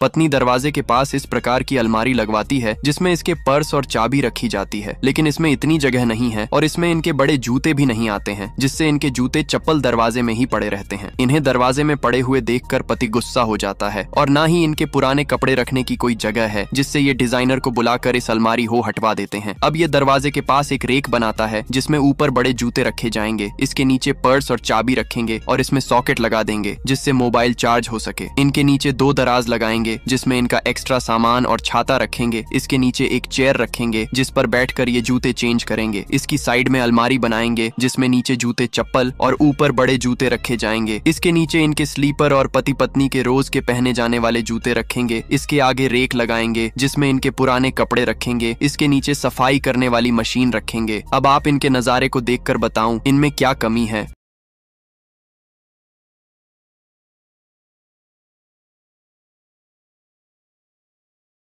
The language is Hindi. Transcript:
पत्नी दरवाजे के पास इस प्रकार की अलमारी लगवाती है जिसमें इसके पर्स और चाबी रखी जाती है लेकिन इसमें इतनी जगह नहीं है और इसमें इनके बड़े जूते भी नहीं आते हैं जिससे इनके जूते चप्पल दरवाजे में ही पड़े रहते हैं इन्हें दरवाजे में पड़े हुए देख पति गुस्सा हो जाता है और ना ही इनके पुराने कपड़े रखने की कोई जगह है जिससे ये डिजाइनर को बुलाकर इस अलमारी हो हटवा देते हैं अब ये दरवाजे के पास एक रेक बनाता है जिसमे ऊपर बड़े जूते रखे जाएंगे इसके नीचे पर्स और चाबी रखेंगे और इसमें सॉकेट लगा देंगे जिससे मोबाइल चार्ज हो सके इनके नीचे दो दराज लगाएंगे रखेंगे जिसमे इनका एक्स्ट्रा सामान और छाता रखेंगे इसके नीचे एक चेयर रखेंगे जिस पर बैठ ये जूते चेंज करेंगे इसकी साइड में अलमारी बनाएंगे जिसमे नीचे जूते चप्पल और ऊपर बड़े जूते रखे जाएंगे इसके नीचे इनके स्लीपर और पति पत्नी के रोज के पहने जाने वाले जूते रखेंगे इसके आगे रेक लगाएंगे जिसमे इनके पुराने कपड़े रखेंगे इसके नीचे सफाई करने वाली मशीन रखेंगे अब आप इनके नजारे को देखकर बताऊं इनमें क्या कमी है